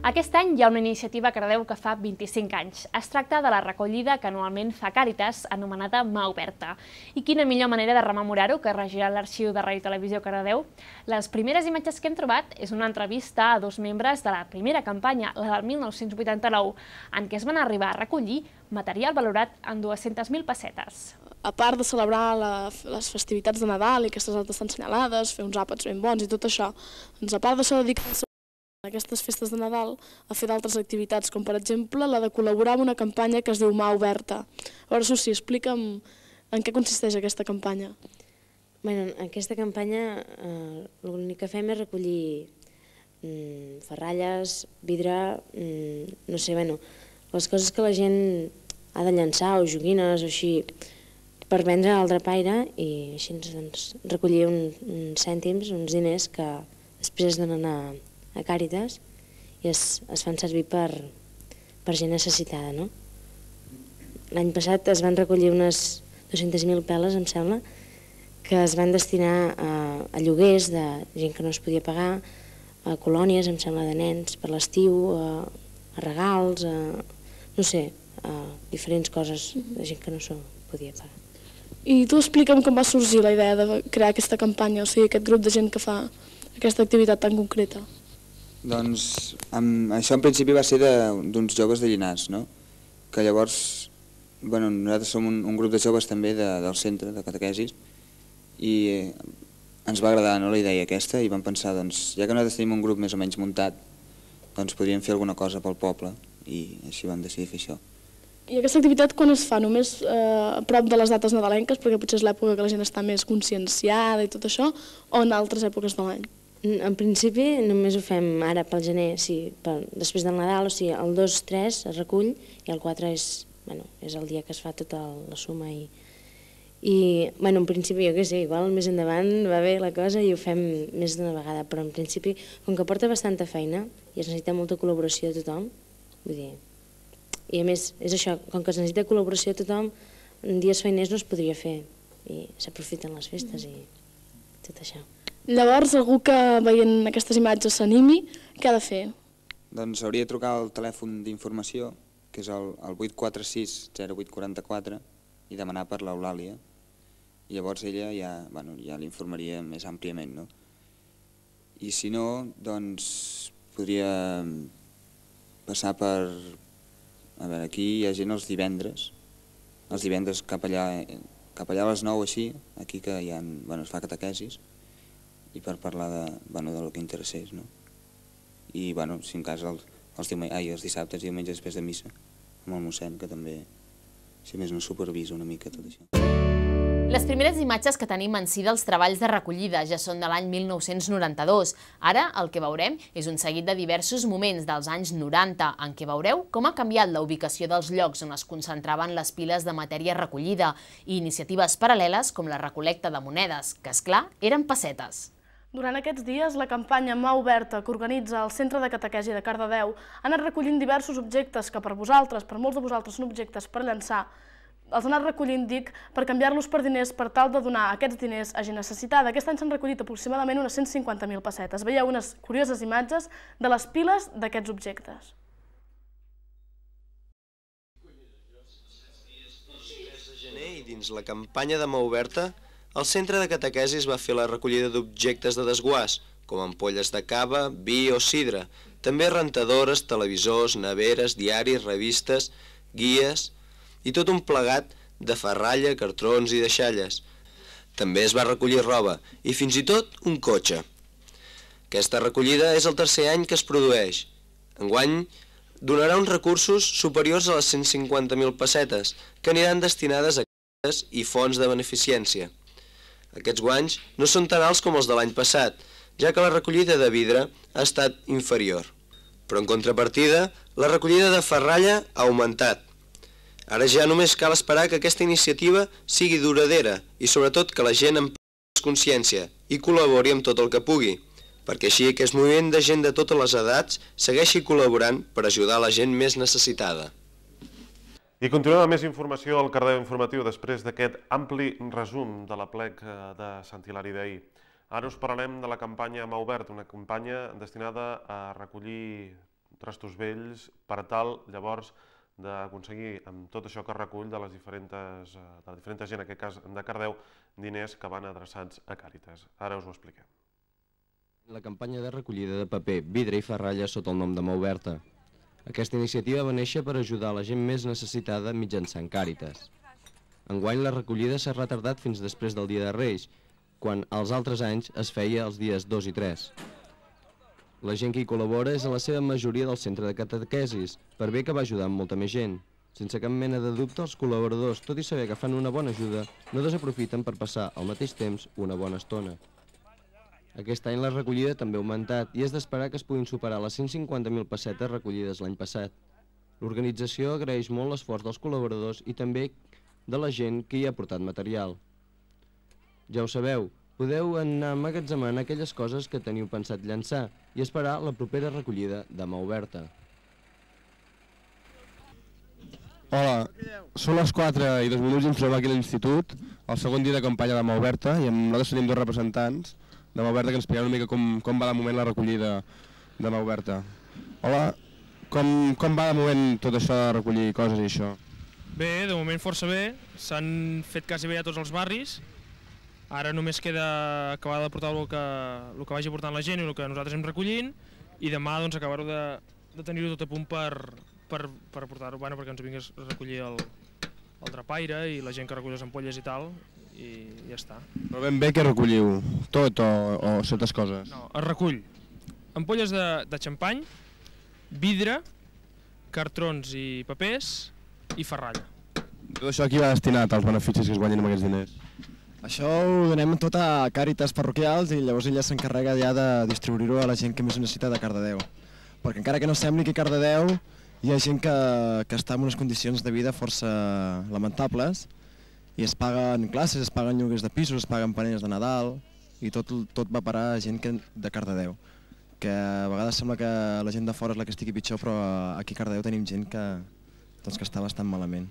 Aquest any hi ha una iniciativa que redeu que fa 25 anys. Es tracta de la recollida que anualment fa Càritas, anomenada Mà Oberta. I quina millor manera de rememorar-ho que regirà l'arxiu de Ràdio Televisió Caradeu? Les primeres imatges que hem trobat és una entrevista a dos membres de la primera campanya, la del 1989, en què es van arribar a recollir material valorat en 200.000 pessetes. A part de celebrar la, les festivitats de Nadal i aquestes altres tan senyalades, fer uns àpats ben bons i tot això, doncs a part d'això dedicar-se en aquestes festes de Nadal a fer d'altres activitats, com per exemple la de col·laborar amb una campanya que es diu Mà Oberta. A veure, Susi, explica'm en què consisteix aquesta campanya. Bé, en aquesta campanya eh, l'únic que fem és recollir mm, ferralles, vidre, mm, no sé, bueno, les coses que la gent ha de llançar o joguines o així per vendre al drapaire i així doncs, recollir un, uns cèntims, uns diners que després es donen a, a Càritas i es, es fan servir per, per gent necessitada. No? L'any passat es van recollir unes 200.000 peles, em sembla, que es van destinar a, a lloguers de gent que no es podia pagar, a colònies, em sembla, de nens per l'estiu, a, a regals, a, no sé, a diferents coses de gent que no s'ho podia pagar. I tu explica'm com va sorgir la idea de crear aquesta campanya, o sigui, aquest grup de gent que fa aquesta activitat tan concreta. Doncs amb, això en principi va ser d'uns joves de Llinars, no? que llavors, bueno, nosaltres som un, un grup de joves també de, del centre de catequesis i eh, ens va agradar no, la idea aquesta i vam pensar, doncs, ja que nosaltres tenim un grup més o menys muntat, doncs podríem fer alguna cosa pel poble i així vam decidir fer això. I aquesta activitat quan es fa? Només eh, a prop de les dates nadalenques, perquè potser és l'època que la gent està més conscienciada i tot això, o en altres èpoques de l'any? En principi només ho fem ara pel gener, sí, per, després del Nadal, o sigui, el 2-3 es recull i el 4 és, bueno, és el dia que es fa tota la suma i, i bueno, en principi, jo què sé, igual més endavant va bé la cosa i ho fem més d'una vegada, però en principi, com que porta bastanta feina i es necessita molta col·laboració de tothom, vull dir, i a més, és això, com que es necessita col·laboració de tothom, en dies feiners no es podria fer i s'aprofiten les festes i tot això. Llavors, algú que veient aquestes imatges s'animi, què ha de fer? Doncs hauria de trucar al telèfon d'informació, que és el, el 846 0844, i demanar per l'Eulàlia. llavors ella ja bueno, ja l'informaria més àmpliament. No? I si no, doncs podria passar per... A veure, aquí hi ha gent els divendres, els divendres cap allà, eh, cap allà a les 9 així, aquí que hi ha, bueno, es fa catequesis, i per parlar de, bueno, lo que interessés, no? I, bueno, si en cas, els, els, diumen... Ai, els dissabtes i diumenges després de missa, amb el mossèn, que també, si més no, supervisa una mica tot això. Les primeres imatges que tenim en si dels treballs de recollida ja són de l'any 1992. Ara el que veurem és un seguit de diversos moments dels anys 90 en què veureu com ha canviat la ubicació dels llocs on es concentraven les piles de matèria recollida i iniciatives paral·leles com la recolecta de monedes, que, és clar eren pessetes. Durant aquests dies, la campanya Mà Oberta, que organitza el Centre de Catequesi de Cardedeu, ha anat recollint diversos objectes que per vosaltres, per molts de vosaltres, són objectes per llançar. Els han anat recollint, dic, per canviar-los per diners per tal de donar aquests diners a gent necessitada. Aquest any s'han recollit aproximadament unes 150.000 pessetes. Veieu unes curioses imatges de les piles d'aquests objectes. dins la campanya de Mà Oberta, el centre de catequesis va fer la recollida d'objectes de desguàs, com ampolles de cava, vi o sidra, també rentadores, televisors, neveres, diaris, revistes, guies i tot un plegat de ferralla, cartrons i deixalles. També es va recollir roba i fins i tot un cotxe. Aquesta recollida és el tercer any que es produeix. Enguany donarà uns recursos superiors a les 150.000 pessetes que aniran destinades a i fons de beneficència. Aquests guanys no són tan alts com els de l'any passat, ja que la recollida de vidre ha estat inferior. Però en contrapartida, la recollida de ferralla ha augmentat. Ara ja només cal esperar que aquesta iniciativa sigui duradera i sobretot que la gent en consciència i col·labori amb tot el que pugui, perquè així aquest moviment de gent de totes les edats segueixi col·laborant per ajudar la gent més necessitada. I continuem amb més informació al carrer informatiu després d'aquest ampli resum de la plec eh, de Sant Hilari d'ahir. Ara us parlarem de la campanya Mà Obert, una campanya destinada a recollir trastos vells per tal, llavors, d'aconseguir amb tot això que recull de les diferents, eh, de la diferent gent, en aquest cas de Cardeu, diners que van adreçats a Càritas. Ara us ho expliquem. La campanya de recollida de paper, vidre i ferralla sota el nom de Mà Oberta aquesta iniciativa va néixer per ajudar la gent més necessitada mitjançant càritas. Enguany la recollida s'ha retardat fins després del Dia de Reis, quan als altres anys es feia els dies 2 i 3. La gent que hi col·labora és a la seva majoria del centre de catequesis, per bé que va ajudar molta més gent. Sense cap mena de dubte, els col·laboradors, tot i saber que fan una bona ajuda, no desaprofiten per passar al mateix temps una bona estona. Aquest any la recollida també ha augmentat i és d'esperar que es puguin superar les 150.000 pessetes recollides l'any passat. L'organització agraeix molt l'esforç dels col·laboradors i també de la gent que hi ha portat material. Ja ho sabeu, podeu anar amagatzemant aquelles coses que teniu pensat llançar i esperar la propera recollida de mà oberta. Hola, són les 4 i 2 minuts i ens trobem aquí a l'institut, el segon dia de campanya de mà oberta, i nosaltres tenim dos representants, de mà que ens explicarà una mica com, com va de moment la recollida de mà oberta. Hola, com, com va de moment tot això de recollir coses i això? Bé, de moment força bé, s'han fet quasi bé a tots els barris, ara només queda acabar de portar el que, el que vagi portant la gent i el que nosaltres hem recollint i demà doncs, acabar-ho de, de tenir-ho tot a punt per, per, per portar-ho, bueno, perquè ens vingués a recollir el, el drapaire i la gent que recull les ampolles i tal, i ja està. Però ben bé que recolliu? Tot o, o certes coses? No, es recull ampolles de, de xampany, vidre, cartrons i papers i ferralla. Tot això aquí va destinat als beneficis que es guanyen amb aquests diners? Això ho donem tot a càritas parroquials i llavors ella s'encarrega ja de distribuir-ho a la gent que més necessita de Cardedeu. Perquè encara que no sembli que Cardedeu hi ha gent que, que està en unes condicions de vida força lamentables i es paguen classes, es paguen lloguers de pisos, es paguen panelles de Nadal, i tot, tot va parar a gent que, de Cardedeu, que a vegades sembla que la gent de fora és la que estigui pitjor, però aquí a Cardedeu tenim gent que, doncs, que està bastant malament.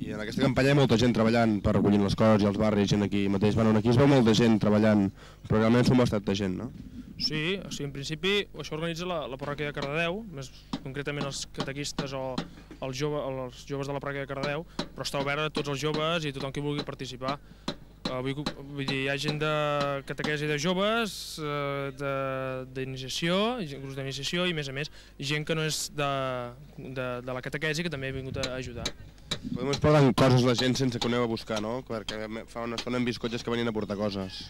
I en aquesta campanya hi ha molta gent treballant per recollir les coses i els barris, gent aquí mateix. Bueno, aquí es veu molta gent treballant, però realment som bastant de gent, no? Sí, o sigui, en principi això organitza la, la parròquia de Cardedeu, més concretament els catequistes o els, jove, els joves de la parròquia de Cardedeu, però està obert a tots els joves i tothom qui vulgui participar. Uh, vull, vull dir, hi ha gent de catequesi de joves, uh, d'iniciació, grups d'iniciació i, més a més, gent que no és de, de, de la catequesi que també ha vingut a ajudar. Podem portar coses la gent sense que aneu a buscar, no? Perquè fa una estona hem vist cotxes que venien a portar coses.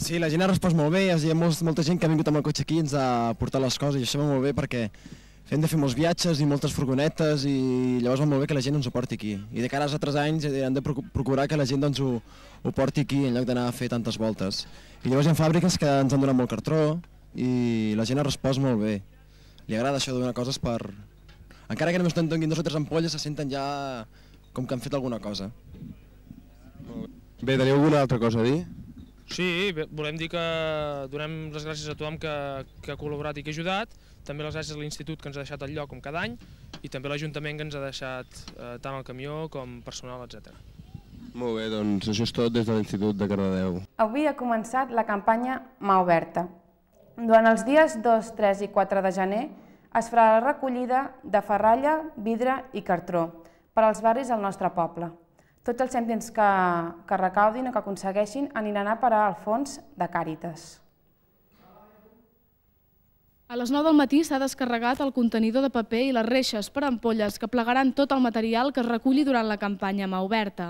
Sí, la gent ha respost molt bé, hi ha molta gent que ha vingut amb el cotxe aquí ens ha portat les coses i això va molt bé perquè hem de fer molts viatges i moltes furgonetes i llavors va molt bé que la gent ens ho porti aquí. I de cara als altres anys hem eh, de procurar que la gent doncs, ho, ho porti aquí en lloc d'anar a fer tantes voltes. I llavors hi ha fàbriques que ens han donat molt cartró i la gent ha respost molt bé. Li agrada això de donar coses per... Encara que només te'n donin dues o tres ampolles se senten ja com que han fet alguna cosa. Bé, teniu alguna altra cosa a dir? Sí, volem dir que donem les gràcies a tothom que, que ha col·laborat i que ha ajudat, també les gràcies a l'Institut que ens ha deixat el lloc com cada any i també l'Ajuntament que ens ha deixat eh, tant el camió com personal, etc. Molt bé, doncs això és tot des de l'Institut de Cardedeu. Avui ha començat la campanya Mà Oberta. Durant els dies 2, 3 i 4 de gener es farà la recollida de ferralla, vidre i cartró per als barris del nostre poble. Tots els cèntims que, que recaudin o que aconsegueixin aniran a parar al fons de Càritas. A les 9 del matí s'ha descarregat el contenidor de paper i les reixes per ampolles que plegaran tot el material que es reculli durant la campanya mà oberta.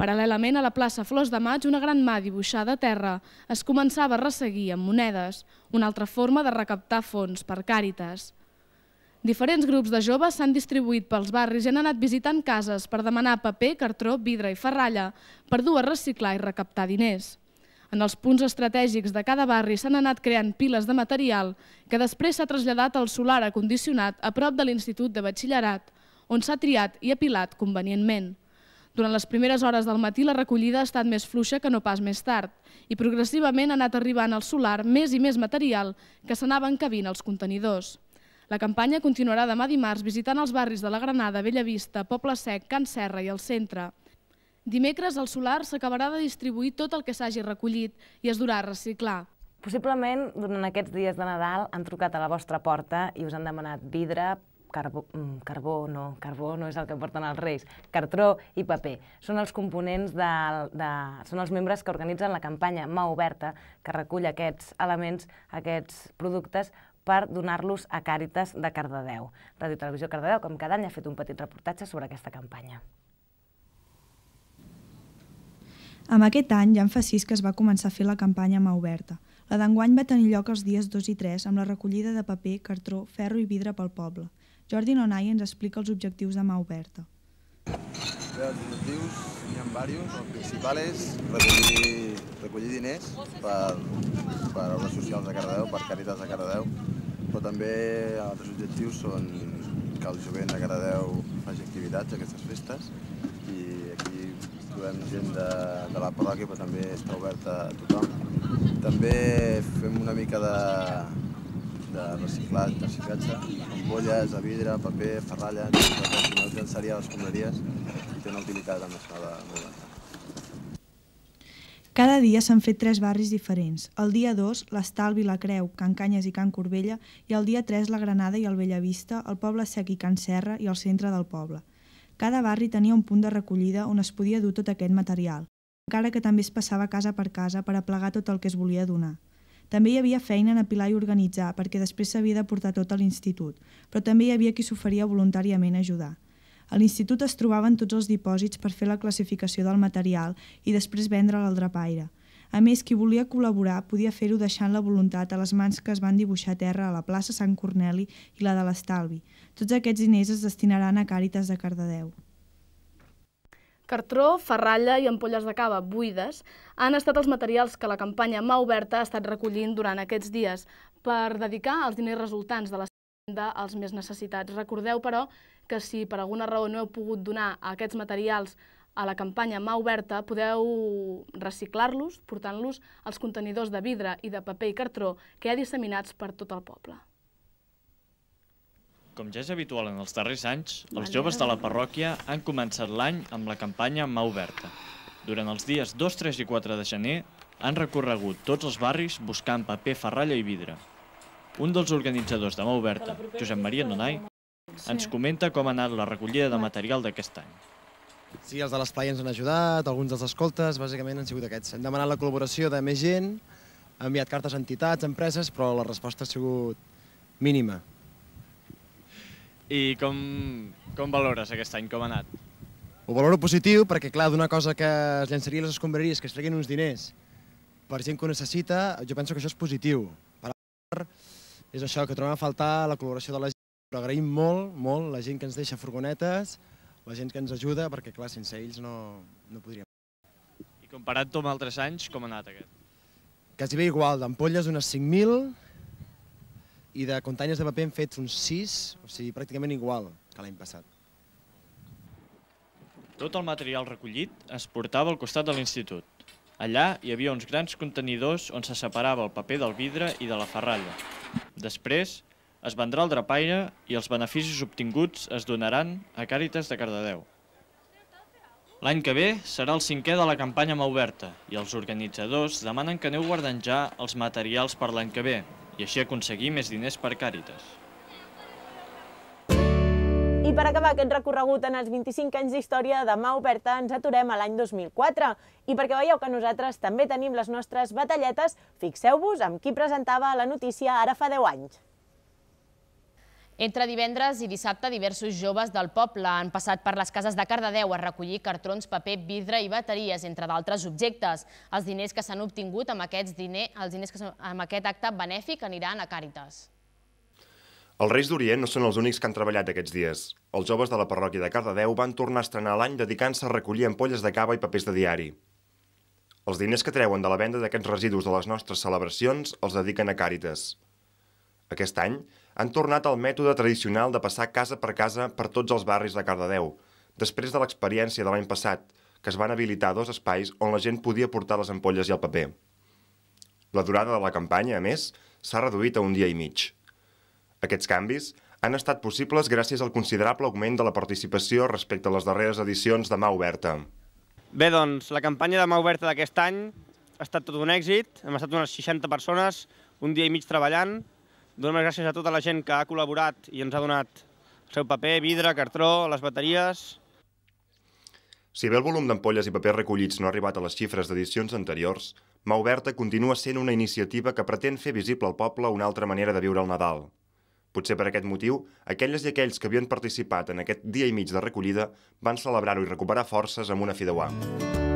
Paral·lelament a la plaça Flors de Maig, una gran mà dibuixada a terra es començava a resseguir amb monedes, una altra forma de recaptar fons per càritas. Diferents grups de joves s'han distribuït pels barris i han anat visitant cases per demanar paper, cartró, vidre i ferralla per dur a reciclar i recaptar diners. En els punts estratègics de cada barri s'han anat creant piles de material que després s'ha traslladat al solar acondicionat a prop de l'Institut de Batxillerat, on s'ha triat i apilat convenientment. Durant les primeres hores del matí la recollida ha estat més fluixa que no pas més tard i progressivament ha anat arribant al solar més i més material que s'anava cabint als contenidors. La campanya continuarà demà dimarts visitant els barris de la Granada, Bellavista, Poble Sec, Can Serra i el centre. Dimecres el solar s'acabarà de distribuir tot el que s'hagi recollit i es durà a reciclar. Possiblement, durant aquests dies de Nadal, han trucat a la vostra porta i us han demanat vidre, carbó, mm, carbó no, carbó no és el que porten els reis, cartró i paper. Són els components de, de, són els membres que organitzen la campanya Mà Oberta, que recull aquests elements, aquests productes, per donar-los a Càritas de Cardedeu. Radio Televisió Cardedeu, com cada any, ha fet un petit reportatge sobre aquesta campanya. Amb aquest any ja en fa sis que es va començar a fer la campanya mà oberta. La d'enguany va tenir lloc els dies 2 i 3 amb la recollida de paper, cartró, ferro i vidre pel poble. Jordi Nonai ens explica els objectius de mà oberta veure, objectius, hi n'hi ha diversos. El principal és recollir, recollir diners per, per obres socials de Cardedeu, per caritats de Cardedeu, però també altres objectius són que el jovent de Cardedeu faci activitats a aquestes festes i aquí trobem gent de, de la parròquia, però també està oberta a tothom. També fem una mica de, de reciclat, de reciclatge, bolles, de vidre, paper, ferralla, que es llançaria a les comeries i té una utilitat amb escala molt alta. Cada dia s'han fet tres barris diferents. El dia 2, l'Estalvi, la Creu, Can Canyes i Can Corbella, i el dia 3, la Granada i el Bellavista, el Poble Sec i Can Serra i el centre del poble. Cada barri tenia un punt de recollida on es podia dur tot aquest material, encara que també es passava casa per casa per aplegar tot el que es volia donar. També hi havia feina en apilar i organitzar, perquè després s'havia de portar tot a l'institut, però també hi havia qui s'oferia voluntàriament ajudar. A l'institut es trobaven tots els dipòsits per fer la classificació del material i després vendre'l al drapaire. A més, qui volia col·laborar podia fer-ho deixant la voluntat a les mans que es van dibuixar a terra a la plaça Sant Corneli i la de l'Estalvi. Tots aquests diners es destinaran a Càritas de Cardedeu. Cartró, ferralla i ampolles de cava buides han estat els materials que la campanya Mà Oberta ha estat recollint durant aquests dies per dedicar els diners resultants de la venda als més necessitats. Recordeu, però, que si per alguna raó no heu pogut donar aquests materials a la campanya Mà Oberta, podeu reciclar-los portant-los als contenidors de vidre i de paper i cartró que hi ha disseminats per tot el poble. Com ja és habitual en els darrers anys, els joves de la parròquia han començat l'any amb la campanya Mà Oberta. Durant els dies 2, 3 i 4 de gener han recorregut tots els barris buscant paper, ferralla i vidre. Un dels organitzadors de Mà Oberta, Josep Maria Nonai, ens comenta com ha anat la recollida de material d'aquest any. Sí, els de l'espai ens han ajudat, alguns dels escoltes, bàsicament han sigut aquests. Hem demanat la col·laboració de més gent, ha enviat cartes a entitats, empreses, però la resposta ha sigut mínima. I com, com valores aquest any, com ha anat? Ho valoro positiu perquè, clar, d'una cosa que es llançaria a les escombraries, que es treguin uns diners per gent que ho necessita, jo penso que això és positiu. Per part, és això, que trobem a faltar la col·laboració de la gent, però agraïm molt, molt la gent que ens deixa furgonetes, la gent que ens ajuda, perquè, clar, sense ells no, no podríem. I comparat amb altres anys, com ha anat aquest? Quasi bé igual, d'ampolles unes 5.000, i de contanyes de paper hem fet uns 6, o sigui, pràcticament igual que l'any passat. Tot el material recollit es portava al costat de l'institut. Allà hi havia uns grans contenidors on se separava el paper del vidre i de la ferralla. Després es vendrà el drapaire i els beneficis obtinguts es donaran a Càritas de Cardedeu. L'any que ve serà el cinquè de la campanya mà oberta i els organitzadors demanen que aneu guardant ja els materials per l'any que ve, i així aconseguir més diners per Càritas. I per acabar aquest recorregut en els 25 anys d'història de Mà Oberta ens aturem a l'any 2004. I perquè veieu que nosaltres també tenim les nostres batalletes, fixeu-vos amb qui presentava la notícia ara fa 10 anys. Entre divendres i dissabte, diversos joves del poble han passat per les cases de Cardedeu a recollir cartrons, paper, vidre i bateries, entre d'altres objectes. Els diners que s'han obtingut amb, diner, els diners que amb aquest acte benèfic aniran a Càritas. Els Reis d'Orient no són els únics que han treballat aquests dies. Els joves de la parròquia de Cardedeu van tornar a estrenar l'any dedicant-se a recollir ampolles de cava i papers de diari. Els diners que treuen de la venda d'aquests residus de les nostres celebracions els dediquen a Càritas. Aquest any, han tornat al mètode tradicional de passar casa per casa per tots els barris de Cardedeu, després de l'experiència de l'any passat, que es van habilitar dos espais on la gent podia portar les ampolles i el paper. La durada de la campanya, a més, s'ha reduït a un dia i mig. Aquests canvis han estat possibles gràcies al considerable augment de la participació respecte a les darreres edicions de Mà Oberta. Bé, doncs, la campanya de Mà Oberta d'aquest any ha estat tot un èxit. Hem estat unes 60 persones, un dia i mig treballant, Donem les gràcies a tota la gent que ha col·laborat i ens ha donat el seu paper, vidre, cartró, les bateries... Si bé el volum d'ampolles i papers recollits no ha arribat a les xifres d'edicions anteriors, Mà Oberta continua sent una iniciativa que pretén fer visible al poble una altra manera de viure el Nadal. Potser per aquest motiu, aquelles i aquells que havien participat en aquest dia i mig de recollida van celebrar-ho i recuperar forces amb una fideuà. Música